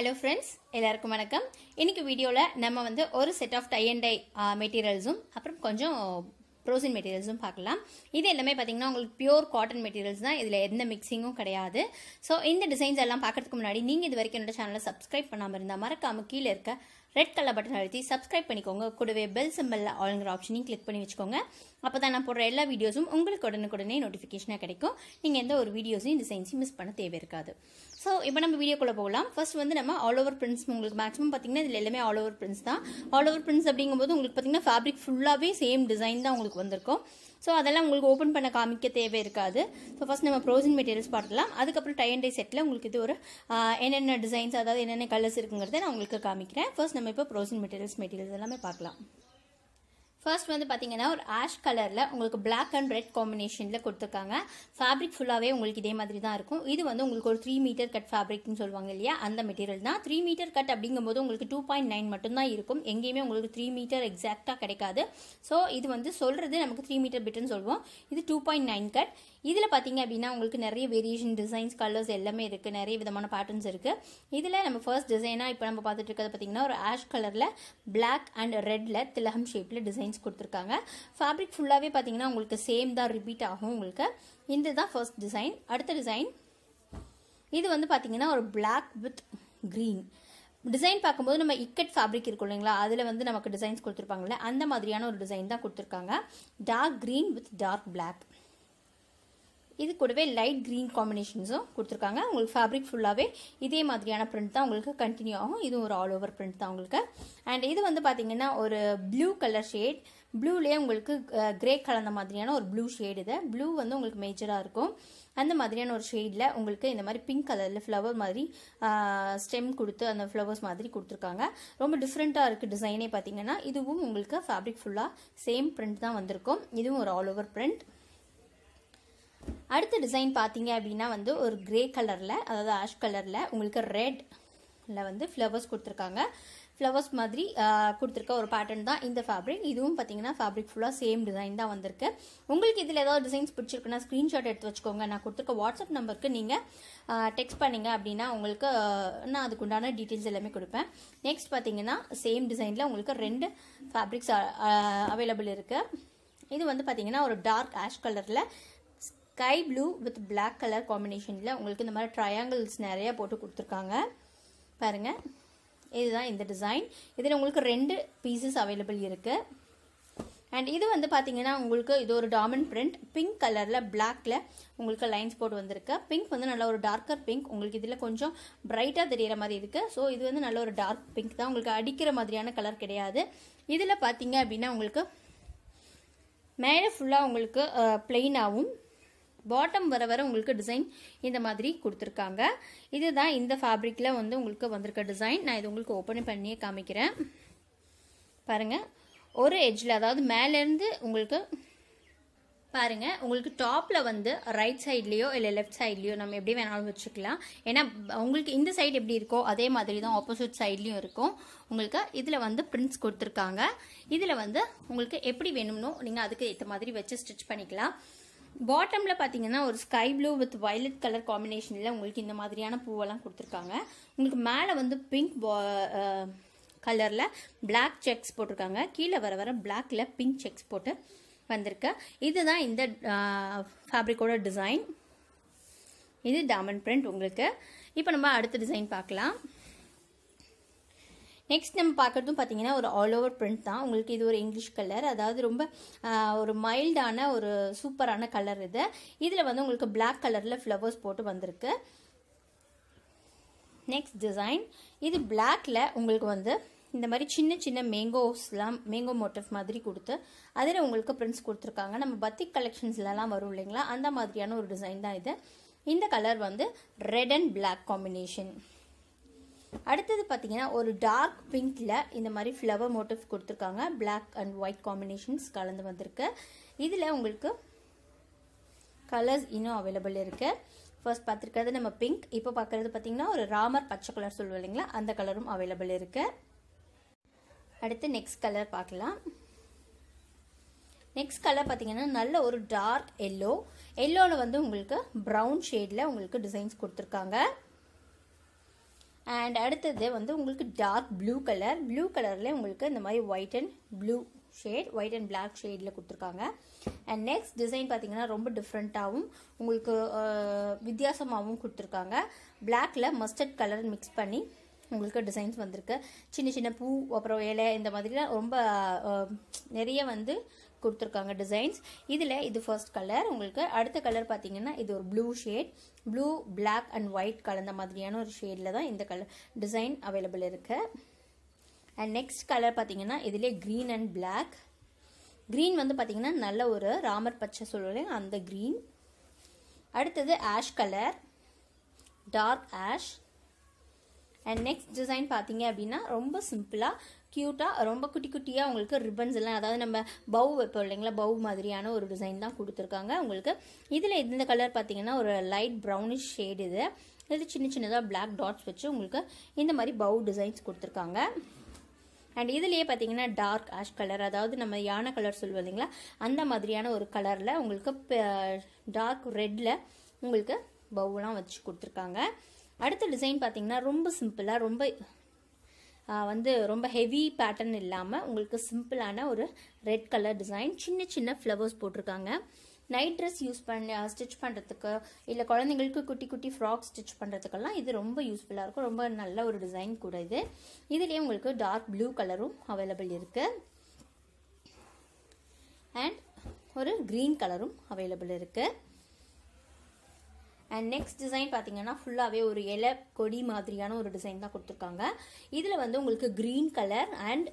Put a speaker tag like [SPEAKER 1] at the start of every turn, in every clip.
[SPEAKER 1] hello friends எல்லாருக்கும் வணக்கம் இன்றைக்கி வீடியோவில் நம்ம வந்து ஒரு set of tie and tie மெட்டீரியல்ஸும் அப்புறம் கொஞ்சம் ப்ரோசின் மெட்டீரியல்ஸும் பார்க்கலாம் இது எல்லாமே பார்த்தீங்கன்னா உங்களுக்கு பியூர் காட்டன் மெட்டீரியல்ஸ் தான் இதில் எந்த மிக்சிங்கும் கிடையாது ஸோ இந்த டிசைன்ஸ் எல்லாம் பார்க்கறதுக்கு முன்னாடி நீங்கள் இது வரைக்கும் என்னோட சேனலை சப்ஸ்கிரைப் பண்ணாமல் இருந்தால் மறக்காமல் கீழே இருக்க ரெட் கலர் பட்டன் அழுத்தி சப்ஸ்கிரைப் பண்ணிக்கோங்க கூடவே பெல் சிம்பிளில் ஆளுங்கிற ஆப்ஷனையும் கிளிக் பண்ணி வச்சுக்கோங்க அப்போ தான் நான் போடுற எல்லா வீடியோஸும் உங்களுக்கு உடனுக்குடனே நோட்டிஃபிகேஷனாக கிடைக்கும் நீங்கள் எந்த ஒரு வீடியோஸையும் டிசைன்ஸையும் மிஸ் பண்ண தேவை இருக்காது ஸோ இப்போ நம்ம வீடியோக்குள்ளே போகலாம் ஃபர்ஸ்ட் வந்து நம்ம ஆல் ஓவர் பிரிண்ட்ஸ் உங்களுக்கு மேக்ஸிமம் பார்த்தீங்கன்னா இதில் எல்லாமே ஆல் ஓவர் பிரிண்ட்ஸ் தான் ஆல் ஓவர் பிரிண்ட்ஸ் அப்படிங்கும்போது உங்களுக்கு பார்த்தீங்கன்னா ஃபேப்ரிக் ஃபுல்லாகவே சேம் டிசைன் தான் உங்களுக்கு வந்திருக்கும் ஸோ அதெல்லாம் உங்களுக்கு ஓப்பன் பண்ண காமிக்க தேவை இருக்காது ஸோ ஃபஸ்ட் நம்ம ப்ரோசன் மெட்டீரியல்ஸ் பார்க்கலாம் அதுக்கப்புறம் டை அண்ட் டை செட்டில் உங்களுக்கு இது ஒரு என்னென்ன டிசைன்ஸ் அதாவது என்னென்ன கலர்ஸ் இருக்குங்கிறத நான் உங்களுக்கு காமிக்கிறேன் ஃபர்ஸ்ட் நம்ம இப்போ ப்ரோசன் மெட்டீரியல்ஸ் மெட்டீரியல்ஸ் எல்லாமே பார்க்கலாம் ஃபர்ஸ்ட் வந்து பார்த்தீங்கன்னா ஒரு ஆஷ் கலரில் உங்களுக்கு பிளாக் அண்ட் ரெட் காம்பினேஷனில் கொடுத்துருக்காங்க ஃபேப்ரிக் ஃபுல்லாகவே உங்களுக்கு இதே மாதிரி தான் இருக்கும் இது வந்து உங்களுக்கு ஒரு த்ரீ மீட்டர் கட் ஃபேப்ரிக்னு சொல்லுவாங்க இல்லையா அந்த மெட்டீரியல் தான் த்ரீ மீட்டர் கட் அப்படிங்கும்போது உங்களுக்கு டூ பாயிண்ட் நைன் மட்டும்தான் இருக்கும் எங்கேயுமே உங்களுக்கு த்ரீ மீட்டர் எக்ஸாக்டாக கிடைக்காது ஸோ இது வந்து சொல்கிறது நமக்கு த்ரீ மீட்டர் பிட்டுன்னு சொல்லுவோம் இது டூ பாயிண்ட் நைன் கட் இதில் பார்த்தீங்க அப்படின்னா உங்களுக்கு நிறைய வேரியேஷன் டிசைன்ஸ் கலர்ஸ் எல்லாமே இருக்குது நிறைய விதமான பேட்டர்ன்ஸ் இருக்குது இதில் நம்ம ஃபர்ஸ்ட் டிசைனாக இப்போ நம்ம பார்த்துட்டு இருக்கிறது பார்த்தீங்கன்னா ஒரு ஆஷ் கலரில் பிளாக் அண்ட் ரெட்டில் திலகம் ஷேப்பில் டிசைன்ஸ் கொடுத்துருக்காங்க ஃபேப்ரிக் ஃபுல்லாகவே பார்த்தீங்கன்னா உங்களுக்கு சேம் தான் ரிப்பீட் ஆகும் உங்களுக்கு இந்த தான் ஃபர்ஸ்ட் டிசைன் அடுத்த டிசைன் இது வந்து பார்த்தீங்கன்னா ஒரு பிளாக் வித் க்ரீன் டிசைன் பார்க்கும்போது நம்ம இக்கட் ஃபேப்ரிக் இருக்கும் இல்லைங்களா அதில் வந்து நமக்கு டிசைன்ஸ் கொடுத்துருப்பாங்கல்ல அந்த மாதிரியான ஒரு டிசைன் தான் கொடுத்துருக்காங்க dark green with dark black இது கூடவே லைட் க்ரீன் காம்பினேஷன்ஸும் கொடுத்துருக்காங்க உங்களுக்கு ஃபேப்ரிக் ஃபுல்லாகவே இதே மாதிரியான பிரிண்ட் தான் உங்களுக்கு கண்டினியூ ஆகும் இதுவும் ஒரு ஆல் ஓவர் பிரிண்ட் தான் உங்களுக்கு அண்ட் இது வந்து பார்த்தீங்கன்னா ஒரு ப்ளூ கலர் ஷேட் ப்ளூலேயே உங்களுக்கு கிரே கலந்த மாதிரியான ஒரு ப்ளூ ஷேடு இது ப்ளூ வந்து உங்களுக்கு மேஜராக இருக்கும் அந்த மாதிரியான ஒரு ஷேடில் உங்களுக்கு இந்த மாதிரி பிங்க் கலரில் ஃப்ளவர் மாதிரி ஸ்டெம் கொடுத்து அந்த ஃப்ளவர்ஸ் மாதிரி கொடுத்துருக்காங்க ரொம்ப டிஃப்ரெண்ட்டாக இருக்குது டிசைனே பார்த்தீங்கன்னா இதுவும் உங்களுக்கு ஃபேப்ரிக் ஃபுல்லாக சேம் பிரிண்ட் தான் வந்திருக்கும் இதுவும் ஒரு ஆல் ஓவர் பிரிண்ட் அடுத்த டிசைன் பார்த்தீங்க அப்படின்னா வந்து ஒரு கிரே கலரில் அதாவது ஆஷ் கலரில் உங்களுக்கு ரெட்டில் வந்து ஃப்ளவர்ஸ் கொடுத்துருக்காங்க ஃப்ளவர்ஸ் மாதிரி கொடுத்துருக்க ஒரு பேட்டர்ன் தான் இந்த ஃபேப்ரிக் இதுவும் பார்த்தீங்கன்னா ஃபேப்ரிக் ஃபுல்லாக சேம் டிசைன் தான் வந்திருக்கு உங்களுக்கு இதில் ஏதாவது டிசைன்ஸ் பிடிச்சிருக்குன்னா ஸ்க்ரீன்ஷாட் எடுத்து வச்சுக்கோங்க நான் கொடுத்துருக்க வாட்ஸ்அப் நம்பருக்கு நீங்கள் டெக்ஸ்ட் பண்ணிங்க அப்படின்னா உங்களுக்கு நான் அதுக்குண்டான டீட்டெயில்ஸ் எல்லாமே கொடுப்பேன் நெக்ஸ்ட் பார்த்தீங்கன்னா சேம் டிசைனில் உங்களுக்கு ரெண்டு ஃபேப்ரிக்ஸ் அவைலபிள் இருக்குது இது வந்து பார்த்தீங்கன்னா ஒரு டார்க் ஆஷ் கலரில் sky blue with black colour காம்பினேஷனில் உங்களுக்கு இந்த மாதிரி ட்ரையாங்கிள்ஸ் நிறையா போட்டு கொடுத்துருக்காங்க பாருங்கள் இதுதான் இந்த டிசைன் இதில் உங்களுக்கு ரெண்டு பீசஸ் அவைலபிள் இருக்குது அண்ட் இது வந்து பார்த்தீங்கன்னா உங்களுக்கு இது ஒரு டாமண்ட் பிரிண்ட் பிங்க் கலரில் பிளாக்ல உங்களுக்கு லைன்ஸ் போட்டு வந்திருக்கு பிங்க் வந்து நல்ல ஒரு டார்க்கர் பிங்க் உங்களுக்கு இதில் கொஞ்சம் பிரைட்டாக தெரிகிற மாதிரி இருக்குது ஸோ இது வந்து நல்ல ஒரு டார்க் பிங்க் தான் உங்களுக்கு அடிக்கிற மாதிரியான கலர் கிடையாது இதில் பார்த்தீங்க அப்படின்னா உங்களுக்கு மேலே ஃபுல்லாக உங்களுக்கு பிளெயினாகவும் பாட்டம் வர வர உங்களுக்கு டிசைன் இந்த மாதிரி கொடுத்துருக்காங்க இதுதான் இந்த ஃபேப்ரிக்கில் வந்து உங்களுக்கு வந்திருக்க டிசைன் நான் இது உங்களுக்கு ஓப்பன் பண்ணியே காமிக்கிறேன் பாருங்கள் ஒரு எஜ்ஜில் அதாவது மேலேருந்து உங்களுக்கு பாருங்கள் உங்களுக்கு டாப்பில் வந்து ரைட் சைட்லேயோ இல்லை லெஃப்ட் சைட்லேயோ நம்ம எப்படி வேணாலும் வச்சுக்கலாம் ஏன்னா உங்களுக்கு இந்த சைடு எப்படி இருக்கோ அதே மாதிரி தான் ஆப்போசிட் சைட்லேயும் இருக்கும் உங்களுக்கு இதில் வந்து பிரிண்ட்ஸ் கொடுத்துருக்காங்க இதில் வந்து உங்களுக்கு எப்படி வேணும்னோ நீங்கள் அதுக்கு ஏற்ற மாதிரி வச்சு ஸ்டிச் பண்ணிக்கலாம் பாட்டமில் பார்த்தீங்கன்னா ஒரு sky blue with violet colour காம்பினேஷனில் உங்களுக்கு இந்த மாதிரியான பூவெல்லாம் கொடுத்துருக்காங்க உங்களுக்கு மேலே வந்து பிங்க் கலரில் பிளாக் செக்ஸ் போட்டிருக்காங்க கீழே வர வர பிளாக்கில் பிங்க் செக்ஸ் போட்டு வந்திருக்க இதுதான் இந்த ஃபேப்ரிக்கோட டிசைன் இது டாமண்ட் பிரிண்ட் உங்களுக்கு இப்போ நம்ம அடுத்த டிசைன் பார்க்கலாம் நெக்ஸ்ட் நம்ம பார்க்குறதும் பார்த்தீங்கன்னா ஒரு ஆல் ஓவர் பிரிண்ட் தான் உங்களுக்கு இது ஒரு இங்கிலீஷ் கலர் அதாவது ரொம்ப ஒரு மைல்டான ஒரு சூப்பரான கலர் இது இதில் வந்து உங்களுக்கு பிளாக் கலரில் ஃப்ளவர்ஸ் போட்டு வந்திருக்கு நெக்ஸ்ட் டிசைன் இது பிளாக்கில் உங்களுக்கு வந்து இந்த மாதிரி சின்ன சின்ன மேங்கோஸ்லாம் மேங்கோ மோட்டிவ் மாதிரி கொடுத்து அதில் உங்களுக்கு பிரிண்ட்ஸ் கொடுத்துருக்காங்க நம்ம பத்திக் கலெக்ஷன்ஸ்லலாம் வரும் இல்லைங்களா அந்த மாதிரியான ஒரு டிசைன் தான் இது இந்த கலர் வந்து ரெட் அண்ட் பிளாக் காம்பினேஷன் அடுத்தது பார்த்தீங்கன்னா ஒரு டார்க் பிங்க்கில் இந்த மாதிரி ஃப்ளவர் மோட்டிவ் கொடுத்துருக்காங்க பிளாக் அண்ட் ஒயிட் காம்பினேஷன்ஸ் கலந்து வந்திருக்கு இதில் உங்களுக்கு கலர்ஸ் இன்னும் அவைலபிள் இருக்குது ஃபர்ஸ்ட் பார்த்துருக்கிறது நம்ம பிங்க் இப்போ பார்க்குறது பார்த்திங்கன்னா ஒரு ராமர் பச்சை கலர் சொல்லுவோம் இல்லைங்களா அந்த கலரும் அவைலபிள் இருக்குது அடுத்து நெக்ஸ்ட் கலர் பார்க்கலாம் நெக்ஸ்ட் கலர் பார்த்தீங்கன்னா நல்ல ஒரு டார்க் எல்லோ எல்லோவில் வந்து உங்களுக்கு ப்ரௌன் ஷேடில் உங்களுக்கு டிசைன்ஸ் கொடுத்துருக்காங்க அண்ட் அடுத்தது வந்து உங்களுக்கு டார்க் ப்ளூ கலர் ப்ளூ கலரில் உங்களுக்கு இந்த மாதிரி white and blue shade white and black ஷேடில் கொடுத்துருக்காங்க அண்ட் நெக்ஸ்ட் டிசைன் பார்த்தீங்கன்னா ரொம்ப டிஃப்ரெண்ட்டாகவும் உங்களுக்கு வித்தியாசமாகவும் கொடுத்துருக்காங்க பிளாக்கில் மஸ்டர்ட் கலர் மிக்ஸ் பண்ணி உங்களுக்கு டிசைன்ஸ் வந்திருக்கு சின்ன சின்ன பூ அப்புறம் இலை இந்த மாதிரிலாம் ரொம்ப நிறைய வந்து கொடுத்துருக்காங்க டிசைன்ஸ் இதில் இது ஃபர்ஸ்ட் கலர் உங்களுக்கு அடுத்த கலர் பார்த்தீங்கன்னா இது ஒரு blue shade blue black and white கலந்த மாதிரியான ஒரு ஷேடில் தான் இந்த கலர் டிசைன் அவைலபிள் இருக்குது அண்ட் நெக்ஸ்ட் கலர் பார்த்தீங்கன்னா இதிலே க்ரீன் அண்ட் பிளாக் க்ரீன் வந்து பார்த்தீங்கன்னா நல்ல ஒரு ராமர் பச்சை சொல்லுவேன் அந்த க்ரீன் அடுத்தது ash colour dark ash and next design பார்த்தீங்க அப்படின்னா ரொம்ப சிம்பிளாக க்யூட்டாக ரொம்ப குட்டி குட்டியாக உங்களுக்கு ரிப்பன்ஸ் எல்லாம் அதாவது நம்ம பவு வைப்போம் இல்லைங்களா பவு மாதிரியான ஒரு டிசைன் தான் கொடுத்துருக்காங்க உங்களுக்கு இதில் இந்த கலர் பார்த்தீங்கன்னா ஒரு லைட் ப்ரௌனிஷ் ஷேடு இது இது சின்ன சின்னதாக பிளாக் டாட்ஸ் வச்சு உங்களுக்கு இந்த மாதிரி பவு டிசைன்ஸ் கொடுத்துருக்காங்க அண்ட் இதுலேயே பார்த்தீங்கன்னா டார்க் ஆஷ் கலர் அதாவது நம்ம யானை கலர் சொல்லுவோம் இல்லைங்களா அந்த மாதிரியான ஒரு கலரில் உங்களுக்கு டார்க் ரெட்டில் உங்களுக்கு பவுலாம் வச்சு கொடுத்துருக்காங்க அடுத்த டிசைன் பார்த்தீங்கன்னா ரொம்ப சிம்பிளாக ரொம்ப வந்து ரொம்ப ஹெவி பேட்டர்ன் இல்லாமல் உங்களுக்கு சிம்பிளான ஒரு ரெட் கலர் டிசைன் சின்ன சின்ன ஃப்ளவர்ஸ் போட்டிருக்காங்க நைட் ட்ரெஸ் யூஸ் பண்ண ஸ்டிச் பண்ணுறதுக்கு இல்லை குழந்தைங்களுக்கு குட்டி குட்டி ஃப்ராக் ஸ்டிச் பண்ணுறதுக்கெல்லாம் இது ரொம்ப யூஸ்ஃபுல்லாக இருக்கும் ரொம்ப நல்ல ஒரு டிசைன் கூட இது இதுலேயே உங்களுக்கு டார்க் ப்ளூ கலரும் அவைலபிள் இருக்குது அண்ட் ஒரு க்ரீன் கலரும் அவைலபிள் இருக்குது அண்ட் நெக்ஸ்ட் டிசைன் பார்த்தீங்கன்னா ஃபுல்லாகவே ஒரு இலை கொடி மாதிரியான ஒரு டிசைன் தான் கொடுத்துருக்காங்க இதில் வந்து உங்களுக்கு green colour and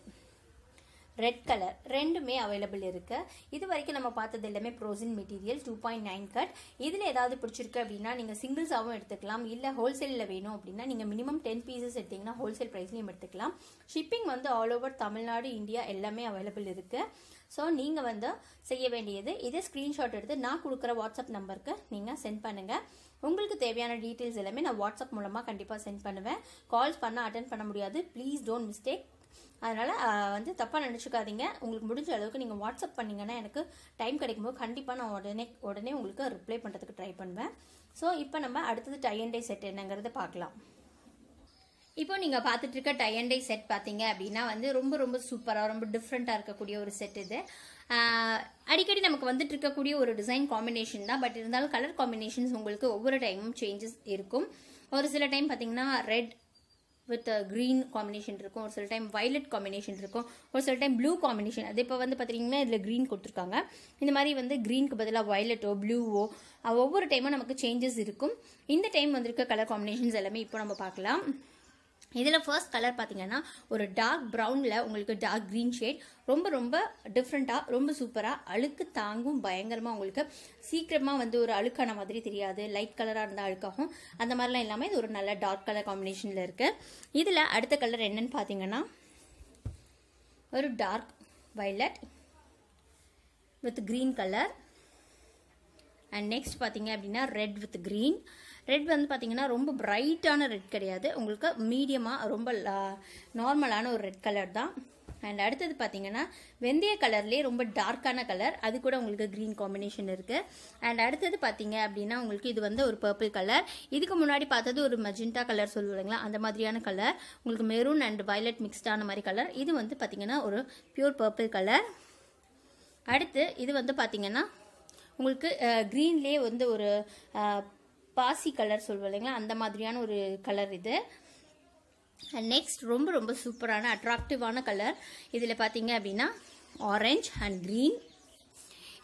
[SPEAKER 1] red colour ரெண்டுமே அவைலபிள் இருக்கு இது வரைக்கும் நம்ம பார்த்தது எல்லாமே ப்ரோசின் material two point nine cut இதில் ஏதாவது பிடிச்சிருக்கு அப்படின்னா நீங்கள் சிங்கிள்ஸாகவும் எடுத்துக்கலாம் இல்லை ஹோல்சேலில் வேணும் அப்படின்னா நீங்கள் மினிமம் டென் பீசஸ் எடுத்தீங்கன்னா ஹோல்சேல் ப்ரைஸ்லையும் எடுத்துக்கலாம் ஷிப்பிங் வந்து ஆல் ஓவர் தமிழ்நாடு இந்தியா எல்லாமே அவைலபிள் இருக்கு ஸோ நீங்கள் வந்து செய்ய வேண்டியது இதே ஸ்க்ரீன்ஷாட் எடுத்து நான் கொடுக்குற வாட்ஸ்அப் நம்பருக்கு நீங்கள் சென்ட் பண்ணுங்கள் உங்களுக்கு தேவையான டீட்டெயில்ஸ் எல்லாமே நான் வாட்ஸ்அப் மூலமாக கண்டிப்பாக சென்ட் பண்ணுவேன் கால்ஸ் பண்ணால் அட்டன் பண்ண முடியாது ப்ளீஸ் டோன்ட் மிஸ்டேக் அதனால் வந்து தப்பாக நினச்சிக்காதீங்க உங்களுக்கு முடிஞ்ச அளவுக்கு நீங்கள் வாட்ஸ்அப் பண்ணிங்கன்னா எனக்கு டைம் கிடைக்கும்போது கண்டிப்பாக நான் உடனே உடனே உங்களுக்கு ரிப்ளை பண்ணுறதுக்கு ட்ரை பண்ணுவேன் ஸோ இப்போ நம்ம அடுத்தது டை அண்ட் டை செட் என்னங்கிறத பார்க்கலாம் இப்போ நீங்கள் பார்த்துட்டு இருக்க டை அண்ட் டை செட் பார்த்தீங்க அப்படின்னா வந்து ரொம்ப ரொம்ப சூப்பராக ரொம்ப டிஃப்ரெண்ட்டாக இருக்கக்கூடிய ஒரு செட் இது அடிக்கடி நமக்கு வந்துட்டு இருக்கக்கூடிய ஒரு டிசைன் காம்பினேஷன் தான் பட் இருந்தாலும் கலர் காம்பினேஷன்ஸ் உங்களுக்கு ஒவ்வொரு டைமும் சேஞ்சஸ் இருக்கும் ஒரு சில டைம் பார்த்தீங்கன்னா ரெட் வித் க்ரீன் காம்பினேஷன் இருக்கும் ஒரு சில டைம் வைலட் காம்பினேஷன் இருக்கும் ஒரு சில டைம் ப்ளூ காம்பினேஷன் அது இப்போ வந்து பார்த்தீங்கன்னா இதில் க்ரீன் கொடுத்துருக்காங்க இந்த மாதிரி வந்து க்ரீனுக்கு பதிலாக வைலட்டோ ப்ளூவோ ஒவ்வொரு டைமும் நமக்கு சேஞ்சஸ் இருக்கும் இந்த டைம் வந்திருக்க கலர் காம்பினேஷன்ஸ் எல்லாமே இப்போ நம்ம பார்க்கலாம் இதில் ஃபர்ஸ்ட் கலர் பார்த்தீங்கன்னா ஒரு டார்க் ப்ரௌனில் உங்களுக்கு டார்க் க்ரீன் ஷேட் ரொம்ப ரொம்ப டிஃப்ரெண்ட்டாக ரொம்ப சூப்பராக அழுக்கு தாங்கும் பயங்கரமாக உங்களுக்கு சீக்கிரமாக வந்து ஒரு அழுக்கான மாதிரி தெரியாது லைட் கலராக இருந்தால் அழுக்காகும் அந்த மாதிரிலாம் இல்லாமல் இது ஒரு நல்ல டார்க் கலர் காம்பினேஷனில் இருக்குது இதில் அடுத்த கலர் என்னென்னு பார்த்தீங்கன்னா ஒரு dark violet with green colour and next பார்த்தீங்க அப்படின்னா ரெட் வித் க்ரீன் ரெட் வந்து பார்த்தீங்கன்னா ரொம்ப பிரைட்டான ரெட் கிடையாது உங்களுக்கு மீடியமாக ரொம்ப நார்மலான ஒரு ரெட் கலர் தான் அண்ட் அடுத்தது பார்த்தீங்கன்னா வெந்தய கலர்லேயே ரொம்ப டார்க்கான கலர் அது கூட உங்களுக்கு க்ரீன் காம்பினேஷன் இருக்குது அண்ட் அடுத்தது பார்த்தீங்க அப்படின்னா உங்களுக்கு இது வந்து ஒரு பர்பிள் கலர் இதுக்கு முன்னாடி பார்த்தது ஒரு மஜெண்டா கலர் சொல்லுவாங்களா அந்த மாதிரியான கலர் உங்களுக்கு மெரூன் அண்ட் வயலட் மிக்ஸ்டான மாதிரி கலர் இது வந்து பார்த்தீங்கன்னா ஒரு பியூர் பர்பிள் கலர் அடுத்து இது வந்து பார்த்தீங்கன்னா உங்களுக்கு க்ரீன்லேயே வந்து ஒரு பாசி கலர் சொல்லுவோம் இல்லைங்களா அந்த மாதிரியான ஒரு கலர் இது நெக்ஸ்ட் ரொம்ப ரொம்ப சூப்பரான அட்ராக்டிவான கலர் இதில் பார்த்தீங்க அப்படின்னா ஆரஞ்ச் அண்ட் க்ரீன்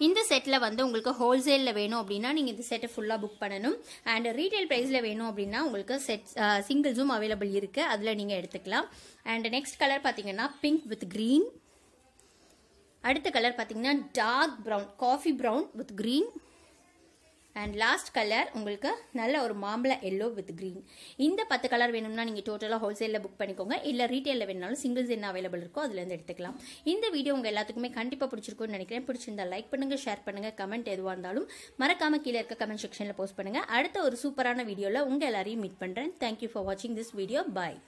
[SPEAKER 1] இந்த செட்டில் வந்து உங்களுக்கு ஹோல்சேலில் வேணும் அப்படின்னா நீங்கள் இந்த செட்டை ஃபுல்லாக புக் பண்ணணும் அண்ட் ரீட்டைல் ப்ரைஸில் வேணும் அப்படின்னா உங்களுக்கு செட் சிங்கிள்ஸும் அவைலபிள் இருக்குது அதில் நீங்கள் எடுத்துக்கலாம் அண்ட் நெக்ஸ்ட் கலர் பார்த்தீங்கன்னா பிங்க் வித் க்ரீன் அடுத்த கலர் பார்த்தீங்கன்னா dark brown coffee brown with green and last colour உங்களுக்கு நல்ல ஒரு மாம்பழ எல்லோ வித் க்ரீன் இந்த பத்து கலர் வேணும்னா நீங்கள் டோட்டலாக ஹோல்சேலில் புக் பண்ணிக்கோங்க இல்லை ரீட்டெயிலில் வேணாலும் சிங்கிள்ஸ் என்ன அவைலபிள் இருக்கோ அதுலேருந்து எடுத்துக்கலாம் இந்த வீடியோ உங்கள் எல்லாத்துக்குமே கண்டிப்பாக பிடிச்சிருக்கும்னு நினைக்கிறேன் பிடிச்சிருந்தா லைக் பண்ணுங்கள் ஷேர் பண்ணுங்கள் கமெண்ட் எதுவாக இருந்தாலும் மறக்காமல் கீழே இருக்க கமெண்ட் செக்ஷனில் போஸ்ட் பண்ணுங்கள் அடுத்த ஒரு சூப்பரான வீடியோவில் உங்கள் எல்லாரையும் மீட் பண்ணுறேன் தேங்க்யூ ஃபார் வாட்சிங் திஸ் வீடியோ பாய்